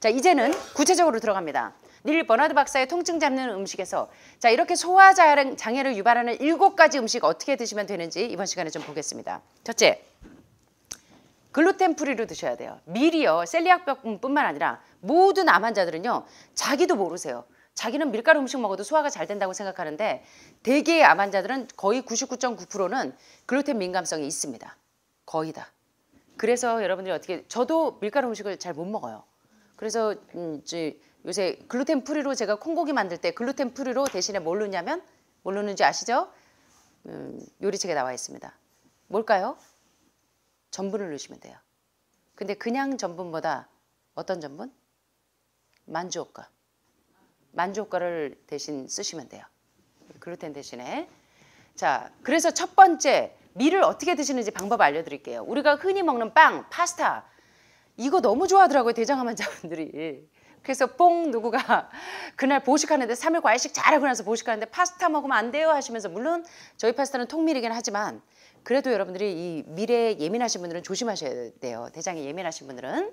자 이제는 구체적으로 들어갑니다. 닐 버나드 박사의 통증 잡는 음식에서 자 이렇게 소화 장애를 유발하는 일곱 가지 음식 어떻게 드시면 되는지 이번 시간에 좀 보겠습니다. 첫째, 글루텐 프리로 드셔야 돼요. 밀이요. 셀리학병뿐만 아니라 모든 암 환자들은요. 자기도 모르세요. 자기는 밀가루 음식 먹어도 소화가 잘 된다고 생각하는데 대개의 암 환자들은 거의 99.9%는 글루텐 민감성이 있습니다. 거의 다. 그래서 여러분들이 어떻게 저도 밀가루 음식을 잘 못 먹어요. 그래서 음, 이제 요새 글루텐 프리로 제가 콩고기 만들 때 글루텐 프리로 대신에 뭘 넣냐면 뭘 넣는지 아시죠? 음, 요리책에 나와 있습니다. 뭘까요? 전분을 넣으시면 돼요. 근데 그냥 전분보다 어떤 전분? 만주효과. 만주효과를 대신 쓰시면 돼요. 글루텐 대신에. 자, 그래서 첫 번째 밀을 어떻게 드시는지 방법 알려드릴게요. 우리가 흔히 먹는 빵, 파스타 이거 너무 좋아하더라고요 대장 암 환자분들이. 그래서 뽕 누구가 그날 보식하는데 3일 과일식 잘하고 나서 보식하는데 파스타 먹으면 안 돼요 하시면서 물론 저희 파스타는 통밀이긴 하지만 그래도 여러분들이 이 미래에 예민하신 분들은 조심하셔야 돼요. 대장에 예민하신 분들은.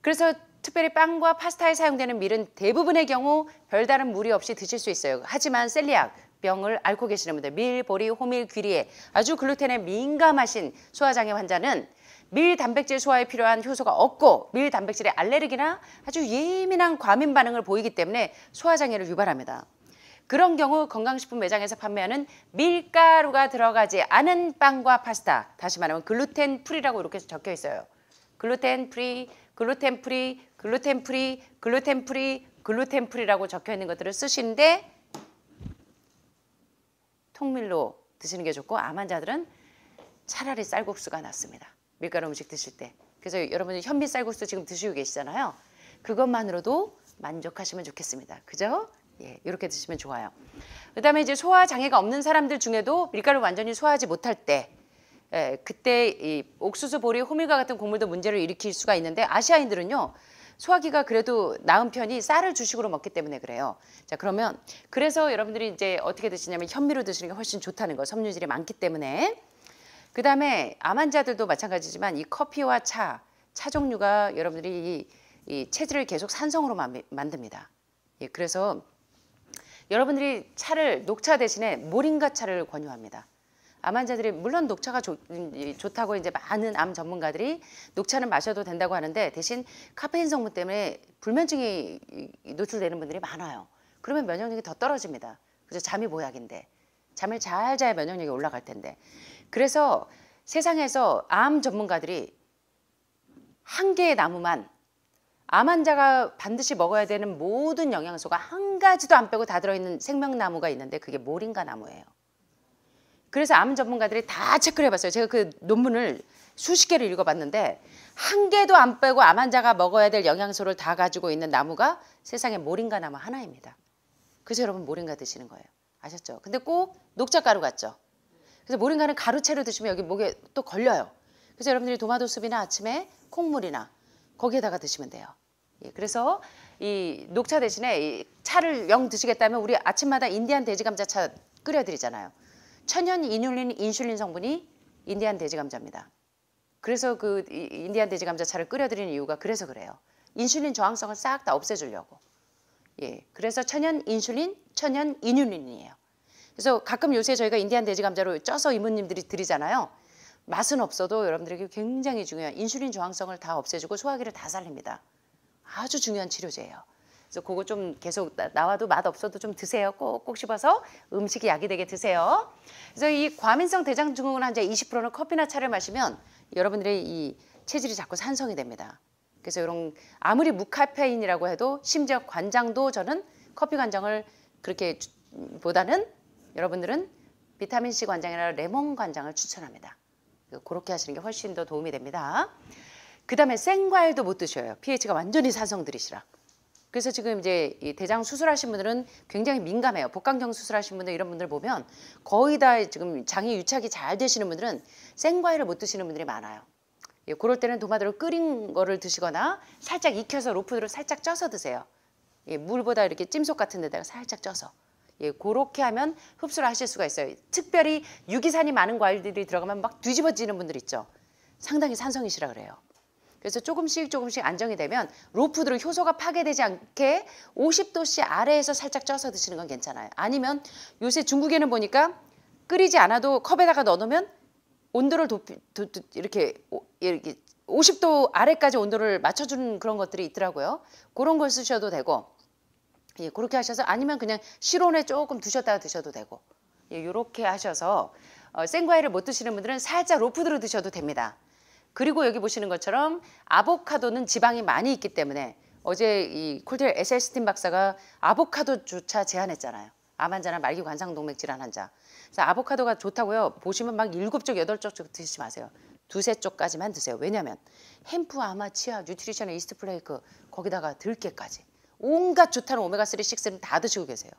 그래서 특별히 빵과 파스타에 사용되는 밀은 대부분의 경우 별다른 무리 없이 드실 수 있어요. 하지만 셀리악 병을 앓고 계시는 분들, 밀, 보리, 호밀, 귀리에 아주 글루텐에 민감하신 소화장애 환자는 밀 단백질 소화에 필요한 효소가 없고 밀 단백질의 알레르기나 아주 예민한 과민 반응을 보이기 때문에 소화장애를 유발합니다. 그런 경우 건강식품 매장에서 판매하는 밀가루가 들어가지 않은 빵과 파스타 다시 말하면 글루텐 프리라고 이렇게 적혀 있어요. 글루텐 프리, 글루텐 프리, 글루텐 프리, 글루텐 프리, 글루텐 프리라고 적혀 있는 것들을 쓰시는데 통밀로 드시는 게 좋고 암 환자들은 차라리 쌀국수가 낫습니다. 밀가루 음식 드실 때. 그래서 여러분 현미 쌀국수 지금 드시고 계시잖아요. 그것만으로도 만족하시면 좋겠습니다. 그죠? 예, 이렇게 드시면 좋아요. 그다음에 이제 소화 장애가 없는 사람들 중에도 밀가루 완전히 소화하지 못할 때 예, 그때 이 옥수수, 보리, 호밀과 같은 곡물도 문제를 일으킬 수가 있는데 아시아인들은요. 소화기가 그래도 나은 편이 쌀을 주식으로 먹기 때문에 그래요. 자, 그러면 그래서 여러분들이 이제 어떻게 드시냐면 현미로 드시는 게 훨씬 좋다는 거. 섬유질이 많기 때문에. 그다음에 암환자들도 마찬가지지만 이 커피와 차, 차 종류가 여러분들이 이, 이 체질을 계속 산성으로 마, 만듭니다. 예, 그래서 여러분들이 차를 녹차 대신에 모링가 차를 권유합니다. 암 환자들이 물론 녹차가 좋, 음, 좋다고 이제 많은 암 전문가들이 녹차는 마셔도 된다고 하는데 대신 카페인 성분 때문에 불면증이 노출되는 분들이 많아요. 그러면 면역력이 더 떨어집니다. 그래서 잠이 보약인데 잠을 잘 자야 면역력이 올라갈 텐데 그래서 세상에서 암 전문가들이 한 개의 나무만 암 환자가 반드시 먹어야 되는 모든 영양소가 한 가지도 안 빼고 다 들어있는 생명나무가 있는데 그게 모링가 나무예요. 그래서 암 전문가들이 다 체크를 해봤어요. 제가 그 논문을 수십 개를 읽어봤는데 한 개도 안 빼고 암 환자가 먹어야 될 영양소를 다 가지고 있는 나무가 세상에 모링가 나무 하나입니다. 그래서 여러분 모링가 드시는 거예요. 아셨죠? 근데 꼭 녹차가루 같죠? 그래서 모링가는 가루채로 드시면 여기 목에 또 걸려요. 그래서 여러분들이 도마도 숲이나 아침에 콩물이나 거기에다가 드시면 돼요. 예, 그래서 이 녹차 대신에 이 차를 영 드시겠다면 우리 아침마다 인디안 돼지 감자차 끓여드리잖아요. 천연 인눌린 인슐린 성분이 인디안 돼지 감자입니다. 그래서 그 인디안 돼지 감자차를 끓여드리는 이유가 그래서 그래요. 인슐린 저항성을 싹 다 없애주려고. 예, 그래서 천연 인슐린, 천연 인눌린이에요 그래서 가끔 요새 저희가 인디안 돼지 감자로 쪄서 이모님들이 드리잖아요. 맛은 없어도 여러분들에게 굉장히 중요한 인슐린 저항성을 다 없애주고 소화기를 다 살립니다. 아주 중요한 치료제예요. 그래서 그거 좀 계속 나와도 맛 없어도 좀 드세요. 꼭꼭 씹어서 음식이 약이 되게 드세요. 그래서 이 과민성 대장 증후군 환자 20%는 커피나 차를 마시면 여러분들의 이 체질이 자꾸 산성이 됩니다. 그래서 이런 아무리 무카페인이라고 해도 심지어 관장도 저는 커피 관장을 그렇게 보다는 여러분들은 비타민 C 관장이나 레몬 관장을 추천합니다. 그렇게 하시는 게 훨씬 더 도움이 됩니다. 그 다음에 생과일도 못 드셔요. pH가 완전히 산성들이시라. 그래서 지금 이제 이 대장 수술하신 분들은 굉장히 민감해요. 복강경 수술하신 분들 이런 분들 보면 거의 다 지금 장이 유착이 잘 되시는 분들은 생과일을 못 드시는 분들이 많아요. 예, 그럴 때는 도마도로 끓인 거를 드시거나 살짝 익혀서 로프를 살짝 쪄서 드세요. 예, 물보다 이렇게 찜속 같은 데다가 살짝 쪄서. 예, 그렇게 하면 흡수를 하실 수가 있어요. 특별히 유기산이 많은 과일들이 들어가면 막 뒤집어지는 분들 있죠. 상당히 산성이시라 그래요. 그래서 조금씩 조금씩 안정이 되면 로프들을 효소가 파괴되지 않게 50도씨 아래에서 살짝 쪄서 드시는 건 괜찮아요. 아니면 요새 중국에는 보니까 끓이지 않아도 컵에다가 넣어놓으면 온도를 도피, 도, 도, 이렇게 이렇게 50도 아래까지 온도를 맞춰주는 그런 것들이 있더라고요. 그런 걸 쓰셔도 되고 예, 그렇게 하셔서 아니면 그냥 실온에 조금 두셨다가 드셔도 되고 예, 이렇게 하셔서 어, 생과일을 못 드시는 분들은 살짝 로프드로 드셔도 됩니다. 그리고 여기 보시는 것처럼 아보카도는 지방이 많이 있기 때문에 어제 이 콜텔 에셀스틴 박사가 아보카도조차 제한했잖아요. 암 환자나 말기 관상동맥 질환 환자. 그래서 아보카도가 좋다고요. 보시면 막 일곱 쪽 여덟 쪽 드시지 마세요. 두세 쪽까지만 드세요. 왜냐하면 햄프, 아마, 치아, 뉴트리션, 이스트 플레이크 거기다가 들깨까지 온갖 좋다는 오메가3, 6는 다 드시고 계세요.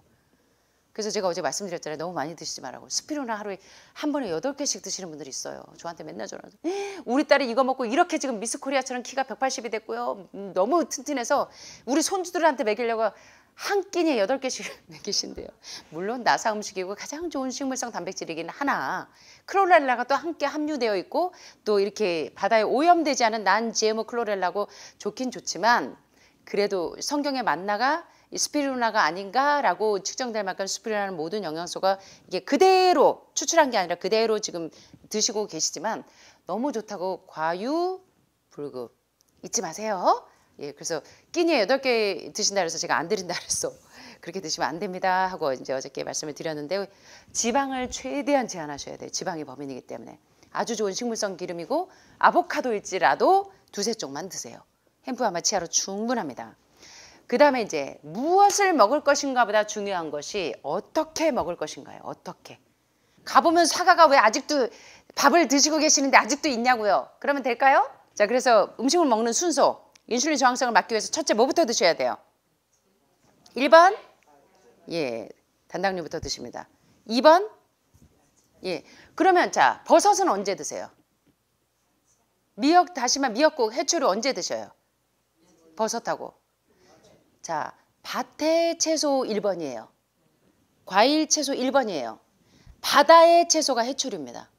그래서 제가 어제 말씀드렸잖아요. 너무 많이 드시지 말라고. 스피루나 하루에 한 번에 여덟 개씩 드시는 분들이 있어요. 저한테 맨날 전화 우리 딸이 이거 먹고 이렇게 지금 미스 코리아처럼 키가 180이 됐고요. 음, 너무 튼튼해서 우리 손주들한테 먹이려고 한 끼니에 여덟 개씩 먹이신대요. 물론 나사 음식이고 가장 좋은 식물성 단백질이긴 하나 크로렐라가 또 함께 함유되어 있고 또 이렇게 바다에 오염되지 않은 난 GMO 크로렐라고 좋긴 좋지만 그래도 성경의 만나가 스피루나가 아닌가라고 측정될 만큼 스피루나는 모든 영양소가 이게 그대로 추출한 게 아니라 그대로 지금 드시고 계시지만 너무 좋다고 과유불급 잊지 마세요. 예, 그래서 끼니에 여덟 개 드신다 그래서 제가 안 드린다 그랬어. 그렇게 드시면 안 됩니다 하고 이제 어저께 말씀을 드렸는데 지방을 최대한 제한하셔야 돼요. 지방이 범인이기 때문에. 아주 좋은 식물성 기름이고 아보카도일지라도 두세 쪽만 드세요. 햄프와 마치아로 충분합니다. 그 다음에 이제 무엇을 먹을 것인가 보다 중요한 것이 어떻게 먹을 것인가요? 어떻게. 가보면 사과가 왜 아직도 밥을 드시고 계시는데 아직도 있냐고요. 그러면 될까요? 자, 그래서 음식을 먹는 순서, 인슐린 저항성을 막기 위해서 첫째 뭐부터 드셔야 돼요? 1번? 예, 단당류부터 드십니다. 2번? 예. 그러면 자, 버섯은 언제 드세요? 미역, 다시마, 미역국, 해초를 언제 드셔요? 버섯하고. 자, 밭의 채소 1번이에요. 과일 채소 1번이에요. 바다의 채소가 해초류입니다.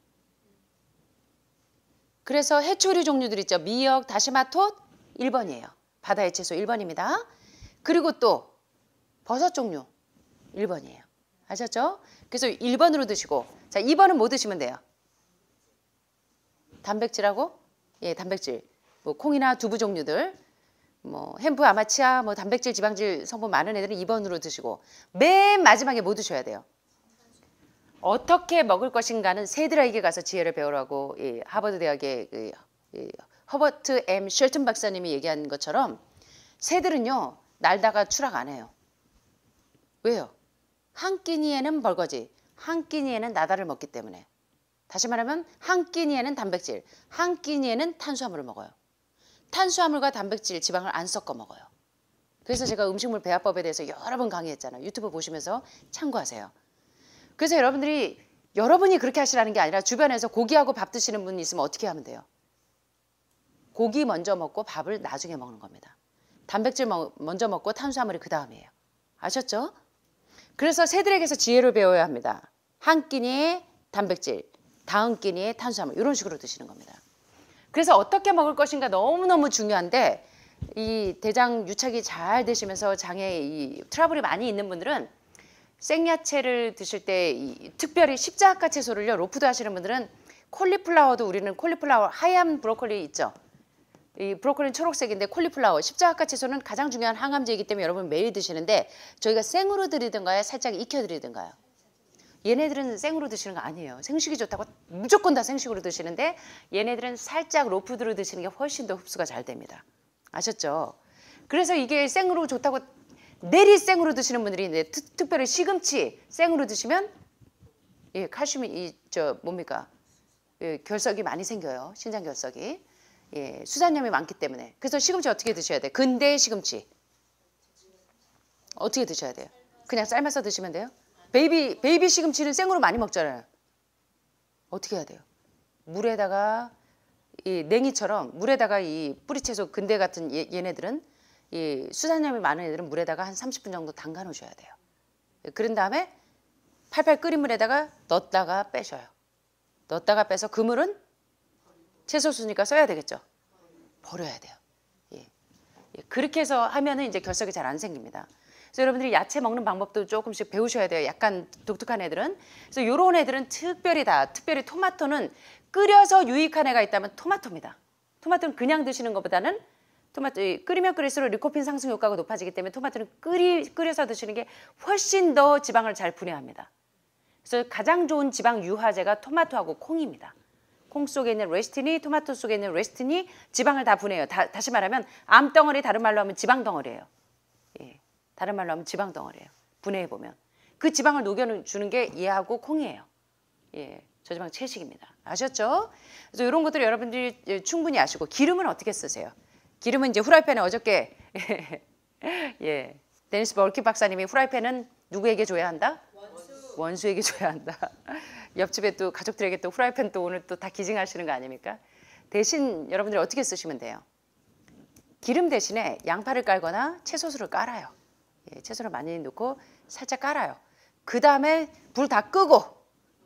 그래서 해초류 종류들 있죠. 미역, 다시마, 톳 1번이에요. 바다의 채소 1번입니다. 그리고 또 버섯 종류 1번이에요. 아셨죠? 그래서 1번으로 드시고 자, 2번은 뭐 드시면 돼요? 단백질하고 예, 단백질. 뭐 콩이나 두부 종류들 뭐 햄프 아마치아 뭐 단백질 지방질 성분 많은 애들은 2번으로 드시고 맨 마지막에 뭐 드셔야 돼요? 어떻게 먹을 것인가는 새들에게 가서 지혜를 배우라고 이 하버드 대학의 그, 허버트 M 쉘튼 박사님이 얘기한 것처럼 새들은요 날다가 추락 안 해요. 왜요? 한 끼니에는 벌거지, 한 끼니에는 나다를 먹기 때문에. 다시 말하면 한 끼니에는 단백질, 한 끼니에는 탄수화물을 먹어요. 탄수화물과 단백질, 지방을 안 섞어 먹어요. 그래서 제가 음식물 배합법에 대해서 여러 번 강의했잖아요. 유튜브 보시면서 참고하세요. 그래서 여러분들이 여러분이 그렇게 하시라는 게 아니라 주변에서 고기하고 밥 드시는 분이 있으면 어떻게 하면 돼요? 고기 먼저 먹고 밥을 나중에 먹는 겁니다. 단백질 먼저 먹고 탄수화물이 그 다음이에요. 아셨죠? 그래서 새들에게서 지혜를 배워야 합니다. 한 끼니에 단백질, 다음 끼니에 탄수화물 이런 식으로 드시는 겁니다. 그래서 어떻게 먹을 것인가 너무너무 중요한데 이 대장 유착이 잘 되시면서 장에 이 트러블이 많이 있는 분들은 생야채를 드실 때 이, 특별히 십자가 채소를요 로프드 하시는 분들은 콜리플라워도 우리는 콜리플라워 하얀 브로콜리 있죠. 이 브로콜리는 초록색인데 콜리플라워 십자가 채소는 가장 중요한 항암제이기 때문에 여러분 매일 드시는데 저희가 생으로 드리든가요 살짝 익혀 드리든가요. 얘네들은 생으로 드시는 거 아니에요. 생식이 좋다고 무조건 다 생식으로 드시는데 얘네들은 살짝 로푸드로 드시는 게 훨씬 더 흡수가 잘 됩니다. 아셨죠? 그래서 이게 생으로 좋다고 내리 생으로 드시는 분들이 있는데 특, 특별히 시금치 생으로 드시면 예, 칼슘이 이 저 뭡니까? 예, 결석이 많이 생겨요. 신장 결석이. 예, 수산염이 많기 때문에. 그래서 시금치 어떻게 드셔야 돼? 근대 시금치. 어떻게 드셔야 돼요? 그냥 삶아서 드시면 돼요? 베이비 베이비 시금치는 생으로 많이 먹잖아요. 어떻게 해야 돼요? 물에다가 이 냉이처럼 물에다가 이 뿌리채소 근대 같은 얘, 예, 얘네들은 이 수산염이 많은 애들은 물에다가 한 30분 정도 담가 놓으셔야 돼요. 그런 다음에 팔팔 끓인 물에다가 넣었다가 빼셔요. 넣었다가 빼서 그물은 채소수니까 써야 되겠죠. 버려야 돼요. 예. 예. 그렇게 해서 하면은 이제 결석이 잘 안 생깁니다. 그래서 여러분들이 야채 먹는 방법도 조금씩 배우셔야 돼요. 약간 독특한 애들은. 그래서 이런 애들은 특별히 다 특별히 토마토는 끓여서 유익한 애가 있다면 토마토입니다. 토마토는 그냥 드시는 것보다는 토마토 끓이면 끓일수록 리코핀 상승 효과가 높아지기 때문에 토마토는 끓이, 끓여서 드시는 게 훨씬 더 지방을 잘 분해합니다. 그래서 가장 좋은 지방 유화제가 토마토하고 콩입니다. 콩 속에 있는 레스틴이 토마토 속에 있는 레스틴이 지방을 다 분해해요. 다, 다시 말하면 암덩어리 다른 말로 하면 지방 덩어리예요. 다른 말로 하면 지방 덩어리예요. 분해해 보면 그 지방을 녹여주는 게 얘하고 콩이에요. 예, 저지방 채식입니다. 아셨죠? 그래서 이런 것들을 여러분들이 충분히 아시고 기름은 어떻게 쓰세요? 기름은 이제 후라이팬에 어저께 예, 데니스 벌키 박사님이 후라이팬은 누구에게 줘야 한다? 원수. 에게 줘야 한다. 옆집에 또 가족들에게 또 후라이팬 또 오늘 또 다 기증하시는 거 아닙니까? 대신 여러분들이 어떻게 쓰시면 돼요? 기름 대신에 양파를 깔거나 채소수를 깔아요. 예, 채소를 많이 넣고 살짝 깔아요. 그 다음에 불 다 끄고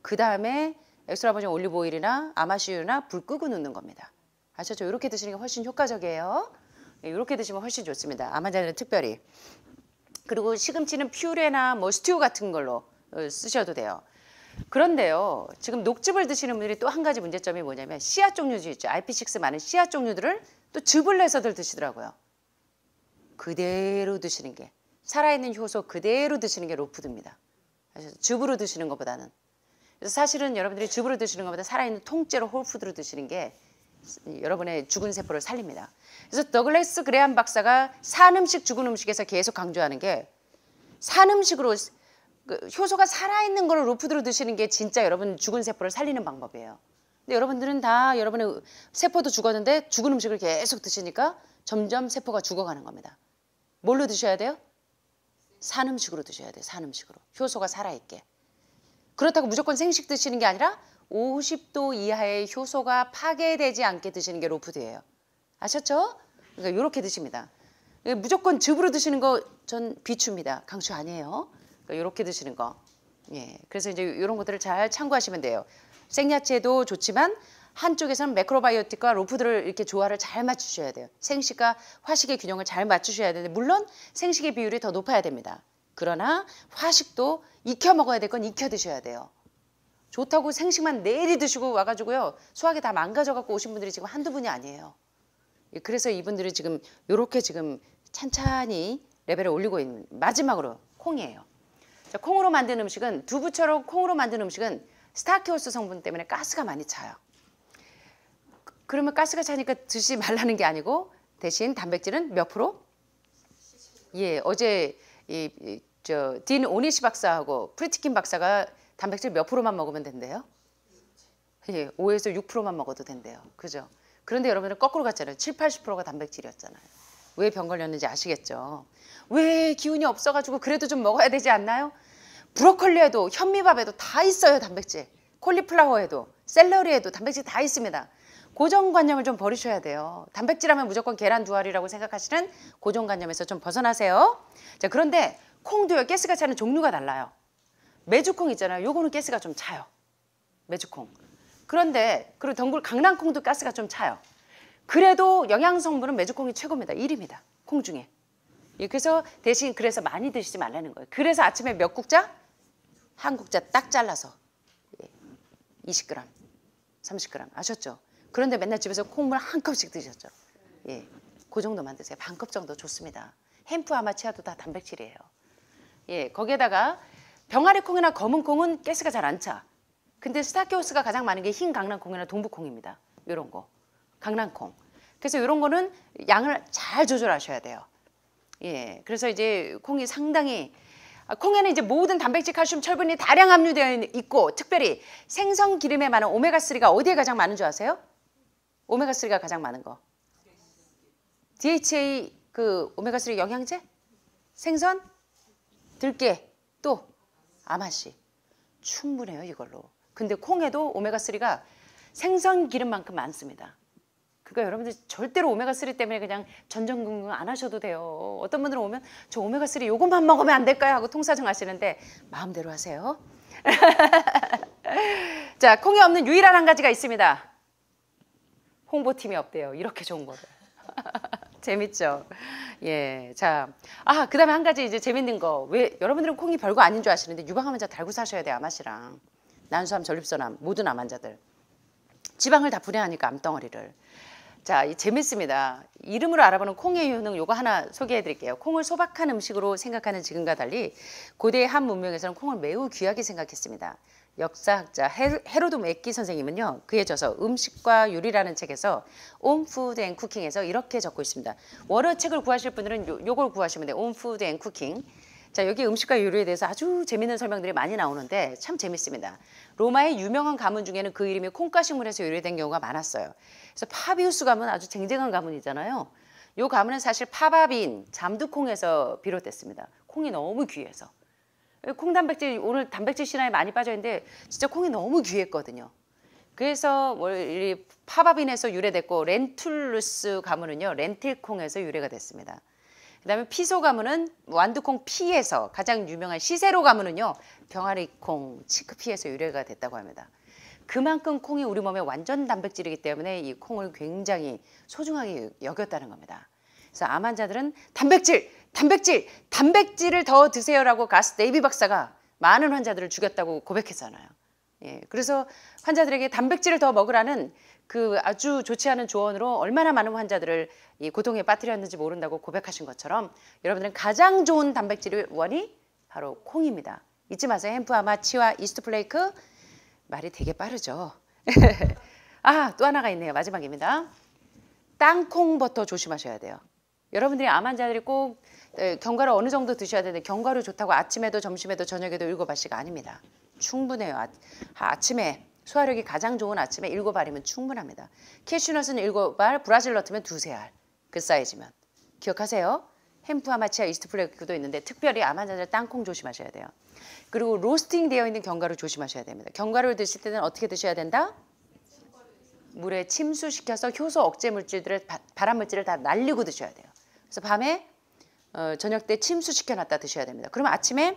그 다음에 엑스트라 버진 올리브 오일이나 아마시유나 불 끄고 넣는 겁니다. 아셨죠? 이렇게 드시는 게 훨씬 효과적이에요. 예, 이렇게 드시면 훨씬 좋습니다. 아마자는 특별히. 그리고 시금치는 퓨레나 뭐 스튜 같은 걸로 어, 쓰셔도 돼요. 그런데요, 지금 녹즙을 드시는 분들이 또 한 가지 문제점이 뭐냐면 씨앗 종류도 있죠. IP6 많은 씨앗 종류들을 또 즙을 내서들 드시더라고요. 그대로 드시는 게 살아있는 효소 그대로 드시는 게 로푸드입니다. 즙으로 드시는 것보다는 그래서 사실은 여러분들이 즙으로 드시는 것보다 살아있는 통째로 홀푸드로 드시는 게 여러분의 죽은 세포를 살립니다. 그래서 더글래스 그레한 박사가 산 음식 죽은 음식에서 계속 강조하는 게산 음식으로 그 효소가 살아있는 걸 로푸드로 드시는 게 진짜 여러분 죽은 세포를 살리는 방법이에요. 근데 여러분들은 다 여러분의 세포도 죽었는데 죽은 음식을 계속 드시니까 점점 세포가 죽어가는 겁니다. 뭘로 드셔야 돼요? 산 음식으로 드셔야 돼요. 산 음식으로. 효소가 살아있게. 그렇다고 무조건 생식 드시는 게 아니라 50도 이하의 효소가 파괴되지 않게 드시는 게 로푸드예요. 아셨죠? 그러니까 이렇게 드십니다. 예, 무조건 즙으로 드시는 거 전 비추입니다. 강추 아니에요. 그러니까 이렇게 드시는 거. 예. 그래서 이제 이런 것들을 잘 참고하시면 돼요. 생야채도 좋지만 한쪽에서는 매크로바이오틱과 로프들을 이렇게 조화를 잘 맞추셔야 돼요. 생식과 화식의 균형을 잘 맞추셔야 되는데 물론 생식의 비율이 더 높아야 됩니다. 그러나 화식도 익혀 먹어야 될 건 익혀 드셔야 돼요. 좋다고 생식만 내리 드시고 와가지고요. 수화이다 망가져 갖고 오신 분들이 지금 한두 분이 아니에요. 예, 그래서 이분들이 지금 이렇게 지금 찬찬히 레벨을 올리고 있는 마지막으로 콩이에요. 자, 콩으로 만든 음식은 두부처럼 콩으로 만든 음식은 스타키오스 성분 때문에 가스가 많이 차요. 그러면 가스가 차니까 드시지 말라는 게 아니고 대신 단백질은 몇 프로? 예, 어제 이 저 딘 오니시 박사하고 프리티킨 박사가 단백질 몇 프로만 먹으면 된대요? 예, 5에서 6%만 먹어도 된대요. 그죠? 그런데 여러분은 거꾸로 갔잖아요. 7, 80%가 단백질이었잖아요. 왜 병 걸렸는지 아시겠죠? 왜 기운이 없어가지고 그래도 좀 먹어야 되지 않나요? 브로콜리에도 현미밥에도 다 있어요 단백질. 콜리플라워에도 샐러리에도 단백질 다 있습니다. 고정관념을 좀 버리셔야 돼요. 단백질하면 무조건 계란 두 알이라고 생각하시는 고정관념에서 좀 벗어나세요. 자 그런데 콩도요 가스가 차는 종류가 달라요. 메주콩 있잖아요. 요거는 가스가 좀 차요. 메주콩. 그런데 그리고 덩굴 강낭콩도 가스가 좀 차요. 그래도 영양 성분은 메주콩이 최고입니다. 1위입니다. 콩 중에. 예, 그래서 대신 그래서 많이 드시지 말라는 거예요. 그래서 아침에 몇 국자? 한 국자 딱 잘라서 20g, 예, 30g 아셨죠? 그런데 맨날 집에서 콩물 한 컵씩 드셨죠. 예. 그 정도만 드세요. 반 컵 정도 좋습니다. 햄프 아마치아도 다 단백질이에요. 예. 거기에다가 병아리 콩이나 검은 콩은 가스가 잘 안 차. 근데 스타키오스가 가장 많은 게 흰 강낭콩이나 동북콩입니다. 요런 거. 강낭콩. 그래서 이런 거는 양을 잘 조절하셔야 돼요. 예. 그래서 이제 콩이 상당히 아, 콩에는 이제 모든 단백질, 칼슘, 철분이 다량 함유되어 있고 특별히 생선 기름에 많은 오메가3가 어디에 가장 많은 줄 아세요? 오메가3가 가장 많은 거. DHA 그 오메가3 영양제? 생선? 들깨? 또 아마씨. 충분해요, 이걸로. 근데 콩에도 오메가3가 생선 기름만큼 많습니다. 그러니까 여러분들 절대로 오메가3 때문에 그냥 전전긍긍 안 하셔도 돼요. 어떤 분들은 오면 저 오메가3 요것만 먹으면 안 될까요? 하고 통사정 하시는데 마음대로 하세요. 자, 콩에 없는 유일한 한 가지가 있습니다. 홍보팀이 없대요. 이렇게 좋은 거를. 재밌죠? 예. 자. 아, 그 다음에 한 가지 이제 재밌는 거. 왜, 여러분들은 콩이 별거 아닌 줄 아시는데 유방 암환자 달고 사셔야 돼요. 아마시랑. 난소암, 전립선암, 모든 암 환자들. 지방을 다 분해하니까 암덩어리를. 자, 이 재밌습니다. 이름으로 알아보는 콩의 효능 요거 하나 소개해 드릴게요. 콩을 소박한 음식으로 생각하는 지금과 달리 고대의 한 문명에서는 콩을 매우 귀하게 생각했습니다. 역사학자 헤로도 맥키 선생님은요. 그의 저서 음식과 요리라는 책에서 온 푸드 앤 쿠킹에서 이렇게 적고 있습니다. 원어 책을 구하실 분들은 요, 걸 구하시면 돼요. 온 푸드 앤 쿠킹. 자 여기 음식과 요리에 대해서 아주 재밌는 설명들이 많이 나오는데 참 재밌습니다. 로마의 유명한 가문 중에는 그 이름이 콩가식물에서 유래된 경우가 많았어요. 그래서 파비우스 가문 아주 쟁쟁한 가문이잖아요. 요 가문은 사실 파바빈, 잠두콩에서 비롯됐습니다. 콩이 너무 귀해서. 콩 단백질 오늘 단백질 신화에 많이 빠져 있는데 진짜 콩이 너무 귀했거든요. 그래서 원래 파바빈에서 유래됐고 렌툴루스 가문은요 렌틸콩에서 유래가 됐습니다. 그다음에 피소 가문은 완두콩 피에서 가장 유명한 시세로 가문은요 병아리콩 치크피에서 유래가 됐다고 합니다. 그만큼 콩이 우리 몸의 완전 단백질이기 때문에 이 콩을 굉장히 소중하게 여겼다는 겁니다. 그래서 암 환자들은 단백질 단백질, 단백질을 더 드세요라고 가스 데이비 박사가 많은 환자들을 죽였다고 고백했잖아요. 예, 그래서 환자들에게 단백질을 더 먹으라는 그 아주 좋지 않은 조언으로 얼마나 많은 환자들을 이 고통에 빠뜨렸는지 모른다고 고백하신 것처럼 여러분들은 가장 좋은 단백질의 원이 바로 콩입니다. 잊지 마세요. 햄프, 아마, 치와, 이스트 플레이크. 말이 되게 빠르죠. 아, 또 하나가 있네요. 마지막입니다. 땅콩버터 조심하셔야 돼요. 여러분들이 암 환자들이 꼭견과를 네, 어느 정도 드셔야 되는데 견과류 좋다고 아침에도 점심에도 저녁에도 일곱 알씩 아닙니다. 충분해요. 아, 아, 아침에 소화력이 가장 좋은 아침에 일곱 알이면 충분합니다. 캐슈넛은 일곱 알, 브라질 너트면 두세 알. 그 사이즈면. 기억하세요? 햄프와 마치아 이스트플레이크도 있는데 특별히 암 환자들 땅콩 조심하셔야 돼요. 그리고 로스팅 되어 있는 견과류 조심하셔야 됩니다. 견과류를 드실 때는 어떻게 드셔야 된다? 물에 침수시켜서 효소 억제 물질들을 바, 발암 물질을 다 날리고 드셔야 돼요. 그래서 밤에 어, 저녁 때 침수시켜 놨다 드셔야 됩니다. 그러면 아침에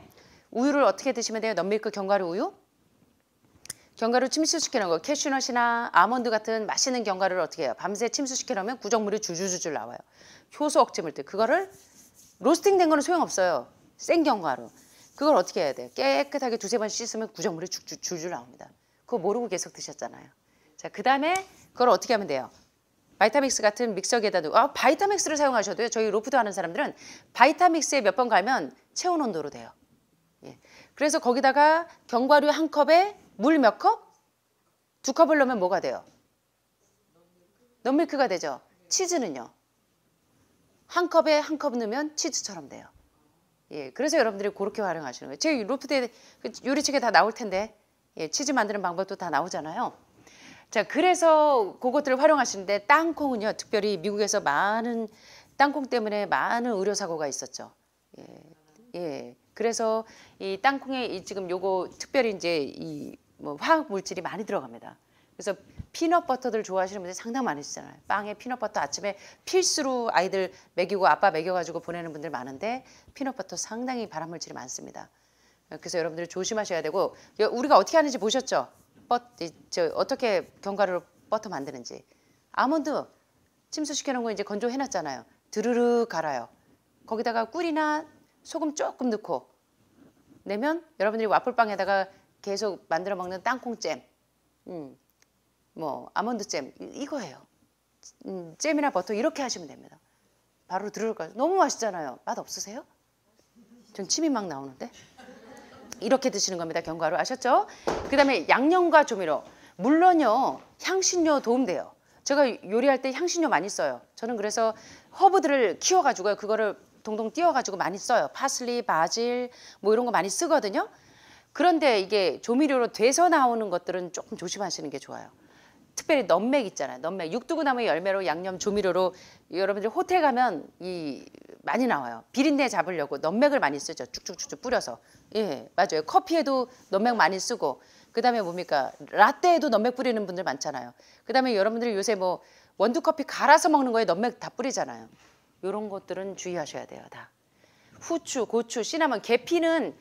우유를 어떻게 드시면 돼요? 넛밀크 견과류 우유? 견과류 침수시켜 놓거 캐슈넛이나 아몬드 같은 맛있는 견과류를 어떻게 해요? 밤새 침수시켜 놓으면 구정물이 줄줄줄줄 나와요. 효소 억제물 때 그거를 로스팅된 거는 소용없어요. 생견과로. 그걸 어떻게 해야 돼요? 깨끗하게 두세 번 씻으면 구정물이 줄줄 나옵니다. 그거 모르고 계속 드셨잖아요. 자, 그 다음에 그걸 어떻게 하면 돼요? 바이타믹스 같은 믹서기에다 놓고 아, 바이타믹스를 사용하셔도요. 저희 로프도 하는 사람들은 바이타믹스에 몇 번 가면 체온 온도로 돼요. 예. 그래서 거기다가 견과류 한 컵에 물 몇 컵? 두 컵을 넣으면 뭐가 돼요? 넌밀크가 되죠. 치즈는요. 한 컵에 한 컵 넣으면 치즈처럼 돼요. 예, 그래서 여러분들이 그렇게 활용하시는 거예요. 제금 로프트에 그 요리책에 다 나올 텐데 예, 치즈 만드는 방법도 다 나오잖아요. 자 그래서 그것들을 활용하시는데 땅콩은요 특별히 미국에서 많은 땅콩 때문에 많은 의료 사고가 있었죠. 예. 예. 그래서 이 땅콩에 이 지금 요거 특별히 이제 이 뭐 화학 물질이 많이 들어갑니다. 그래서 피넛 버터들 좋아하시는 분들이 상당히 많으시잖아요. 빵에 피넛 버터 아침에 필수로 아이들 먹이고 아빠 먹여가지고 보내는 분들 많은데 피넛 버터 상당히 발암물질이 많습니다. 그래서 여러분들 조심하셔야 되고 우리가 어떻게 하는지 보셨죠? 뻗저 어떻게 견과류를 버터 만드는지 아몬드 침수시켜 놓은 거 이제 건조해 놨잖아요. 드르르 갈아요. 거기다가 꿀이나 소금 조금 넣고 내면 여러분들이 와플빵에다가 계속 만들어 먹는 땅콩잼, 음, 뭐 아몬드잼 이거예요. 음, 잼이나 버터 이렇게 하시면 됩니다. 바로 들르갈 거예요. 너무 맛있잖아요. 맛 없으세요? 좀 침이 막 나오는데. 이렇게 드시는 겁니다. 견과류 아셨죠? 그다음에 양념과 조미료. 물론요. 향신료 도움돼요. 제가 요리할 때 향신료 많이 써요. 저는 그래서 허브들을 키워가지고요. 그거를 동동 띄워가지고 많이 써요. 파슬리, 바질 뭐 이런 거 많이 쓰거든요. 그런데 이게 조미료로 돼서 나오는 것들은 조금 조심하시는 게 좋아요. 특별히 넘맥 있잖아요. 넘맥. 육두구나무 열매로 양념 조미료로 여러분들 호텔 가면 이 많이 나와요. 비린내 잡으려고 넘맥을 많이 쓰죠. 쭉쭉쭉쭉 뿌려서. 예, 맞아요. 커피에도 넘맥 많이 쓰고 그다음에 뭡니까? 라떼에도 넘맥 뿌리는 분들 많잖아요. 그다음에 여러분들이 요새 뭐 원두 커피 갈아서 먹는 거에 넘맥 다 뿌리잖아요. 요런 것들은 주의하셔야 돼요, 다. 후추, 고추, 시나몬, 계피는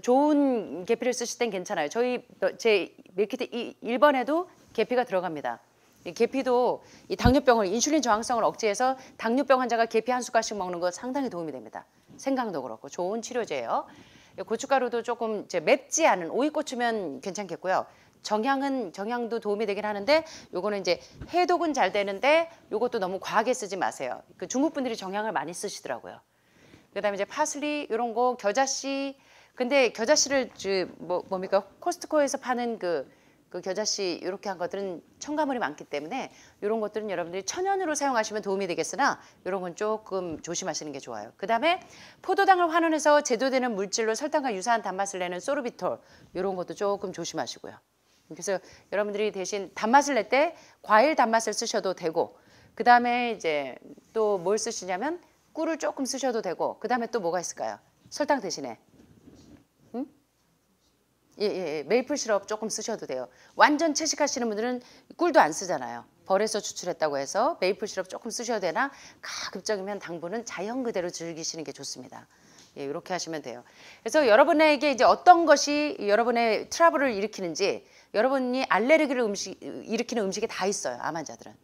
좋은 계피를 쓰실 땐 괜찮아요. 저희 제 밀키트 1번에도 계피가 들어갑니다. 이 계피도 이 당뇨병을 인슐린 저항성을 억제해서 당뇨병 환자가 계피 한숟갈씩 먹는 거 상당히 도움이 됩니다. 생강도 그렇고 좋은 치료제예요. 고춧가루도 조금 이제 맵지 않은 오이고추면 괜찮겠고요. 정향은 정향도 도움이 되긴 하는데 요거는 이제 해독은 잘 되는데 요것도 너무 과하게 쓰지 마세요. 그 중국 분들이 정향을 많이 쓰시더라고요. 그다음에 이제 파슬리 요런 거 겨자씨 근데 겨자씨를 뭐 뭡니까 코스트코에서 파는 그그 겨자씨 이렇게 한 것들은 첨가물이 많기 때문에 이런 것들은 여러분들이 천연으로 사용하시면 도움이 되겠으나 이런 건 조금 조심하시는 게 좋아요. 그다음에 포도당을 환원해서 제도되는 물질로 설탕과 유사한 단맛을 내는 소르비톨 이런 것도 조금 조심하시고요. 그래서 여러분들이 대신 단맛을 낼 때 과일 단맛을 쓰셔도 되고 그다음에 이제 또 뭘 쓰시냐면 꿀을 조금 쓰셔도 되고 그다음에 또 뭐가 있을까요? 설탕 대신에 예, 예, 예, 메이플 시럽 조금 쓰셔도 돼요. 완전 채식하시는 분들은 꿀도 안 쓰잖아요. 벌에서 추출했다고 해서 메이플 시럽 조금 쓰셔야 되나 가급적이면 당분은 자연 그대로 즐기시는 게 좋습니다. 예, 이렇게 하시면 돼요. 그래서 여러분에게 이제 어떤 것이 여러분의 트러블을 일으키는지 여러분이 알레르기를 음식 일으키는 음식이 다 있어요. 암 환자들은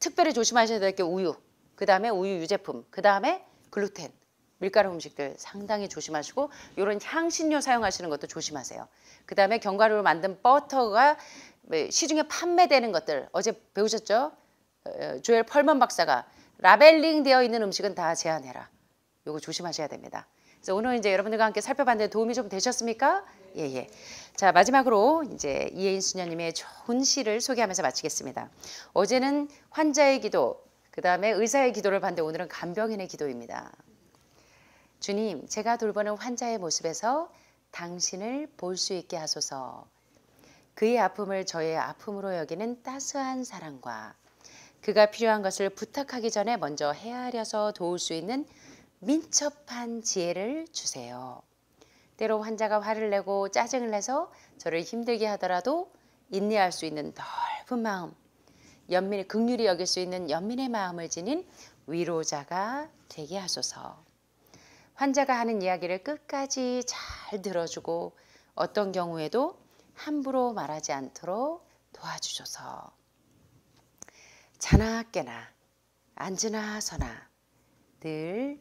특별히 조심하셔야 될 게 우유, 그 다음에 우유 유제품, 그 다음에 글루텐, 밀가루 음식들 상당히 조심하시고 이런 향신료 사용하시는 것도 조심하세요. 그다음에 견과류로 만든 버터가 시중에 판매되는 것들 어제 배우셨죠? 어, 어, 조엘 펄먼 박사가 라벨링 되어 있는 음식은 다 제한해라. 요거 조심하셔야 됩니다. 그래서 오늘 이제 여러분들과 함께 살펴봤는데 도움이 좀 되셨습니까? 네. 예, 예. 자, 마지막으로 이제 이혜인 수녀님의 좋은 시를 소개하면서 마치겠습니다. 어제는 환자의 기도, 그 다음에 의사의 기도를 봤는데 오늘은 간병인의 기도입니다. 주님, 제가 돌보는 환자의 모습에서 당신을 볼 수 있게 하소서. 그의 아픔을 저의 아픔으로 여기는 따스한 사랑과 그가 필요한 것을 부탁하기 전에 먼저 헤아려서 도울 수 있는 민첩한 지혜를 주세요. 때로 환자가 화를 내고 짜증을 내서 저를 힘들게 하더라도 인내할 수 있는 넓은 마음, 연민의 극률이 여길 수 있는 연민의 마음을 지닌 위로자가 되게 하소서. 환자가 하는 이야기를 끝까지 잘 들어주고 어떤 경우에도 함부로 말하지 않도록 도와주셔서 자나 깨나 앉으나 서나 늘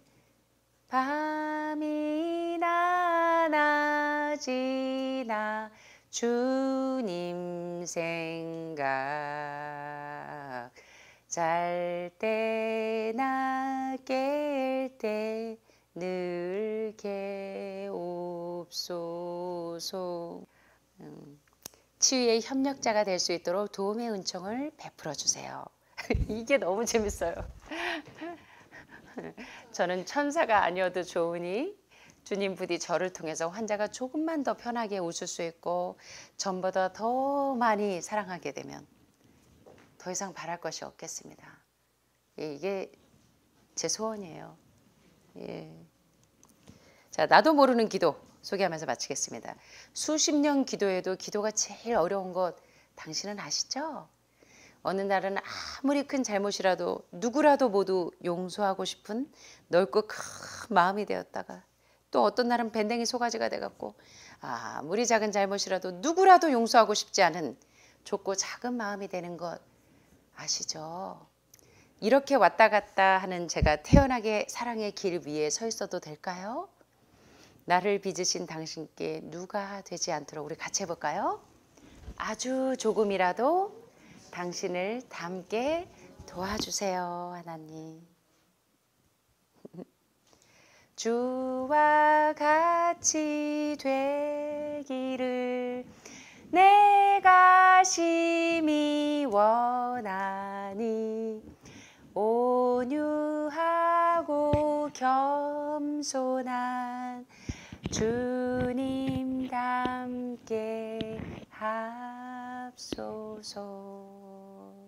밤이나 낮이나 주님 생각 잘 때나 깰때 늘게 옵소서 음, 치유의 협력자가 될 수 있도록 도움의 은총을 베풀어 주세요. 이게 너무 재밌어요. 저는 천사가 아니어도 좋으니 주님 부디 저를 통해서 환자가 조금만 더 편하게 웃을 수 있고 전보다 더 많이 사랑하게 되면 더 이상 바랄 것이 없겠습니다. 예, 이게 제 소원이에요. 예. 자, 나도 모르는 기도 소개하면서 마치겠습니다. 수십 년 기도해도 기도가 제일 어려운 것 당신은 아시죠? 어느 날은 아무리 큰 잘못이라도 누구라도 모두 용서하고 싶은 넓고 큰 마음이 되었다가 또 어떤 날은 밴댕이 소가지가 돼갖고 아무리 작은 잘못이라도 누구라도 용서하고 싶지 않은 좁고 작은 마음이 되는 것 아시죠? 이렇게 왔다 갔다 하는 제가 태연하게 사랑의 길 위에 서 있어도 될까요? 나를 빚으신 당신께 누가 되지 않도록 우리 같이 해볼까요? 아주 조금이라도 당신을 닮게 도와주세요, 하나님. 주와 같이 되기를 내가 심히 원하니 온유하고 겸손한 주님 닮게 합소서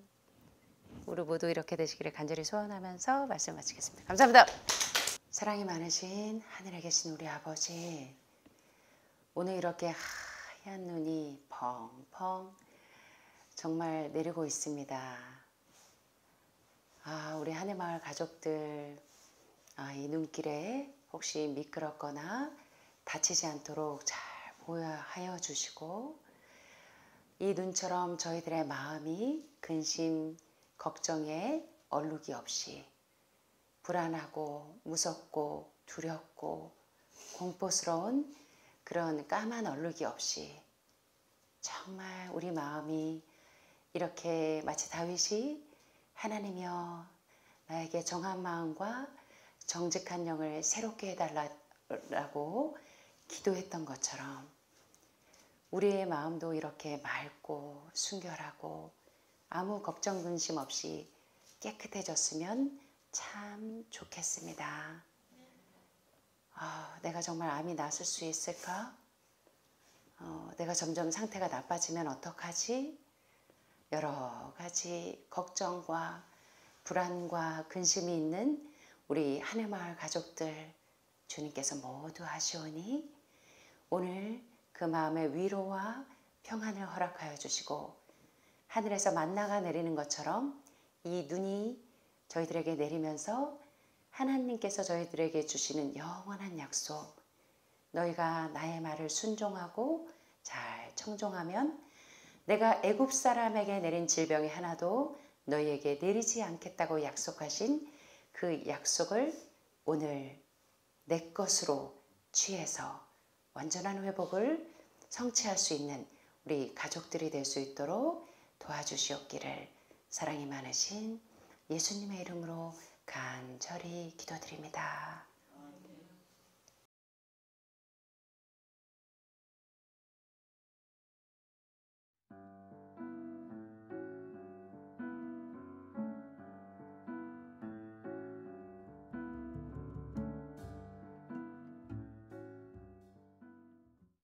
우리 모두 이렇게 되시기를 간절히 소원하면서 말씀 마치겠습니다. 감사합니다. 사랑이 많으신 하늘에 계신 우리 아버지 오늘 이렇게 하얀 눈이 펑펑 정말 내리고 있습니다. 아, 우리 한해마을 가족들 아, 이 눈길에 혹시 미끄럽거나 다치지 않도록 잘 보호하여 주시고 이 눈처럼 저희들의 마음이 근심, 걱정에 얼룩이 없이 불안하고 무섭고 두렵고 공포스러운 그런 까만 얼룩이 없이 정말 우리 마음이 이렇게 마치 다윗이 하나님이여 나에게 정한 마음과 정직한 영을 새롭게 해달라고 기도했던 것처럼 우리의 마음도 이렇게 맑고 순결하고 아무 걱정 근심 없이 깨끗해졌으면 참 좋겠습니다. 어, 내가 정말 암이 났을 수 있을까? 어, 내가 점점 상태가 나빠지면 어떡하지? 여러 가지 걱정과 불안과 근심이 있는 우리 한해 마을 가족들 주님께서 모두 아시오니 오늘 그 마음의 위로와 평안을 허락하여 주시고 하늘에서 만나가 내리는 것처럼 이 눈이 저희들에게 내리면서 하나님께서 저희들에게 주시는 영원한 약속 너희가 나의 말을 순종하고 잘 청종하면 내가 애굽 사람에게 내린 질병이 하나도 너희에게 내리지 않겠다고 약속하신 그 약속을 오늘 내 것으로 취해서 완전한 회복을 성취할 수 있는 우리 가족들이 될 수 있도록 도와주시옵기를 사랑이 많으신 예수님의 이름으로 간절히 기도드립니다.